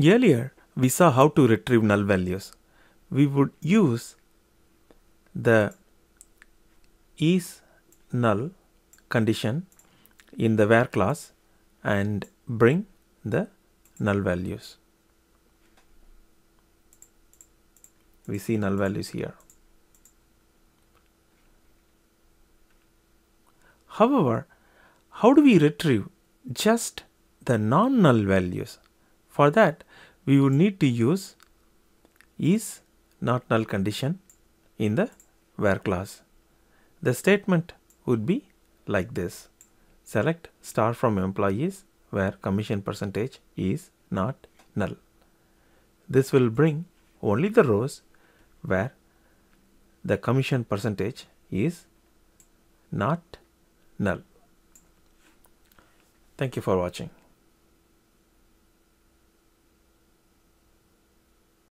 Earlier, we saw how to retrieve null values. We would use the is null condition in the where class and bring the null values. We see null values here. However, how do we retrieve just the non-null values? For that, we would need to use is not null condition in the where clause. The statement would be like this. Select star from employees where commission percentage is not null. This will bring only the rows where the commission percentage is not null. Thank you for watching.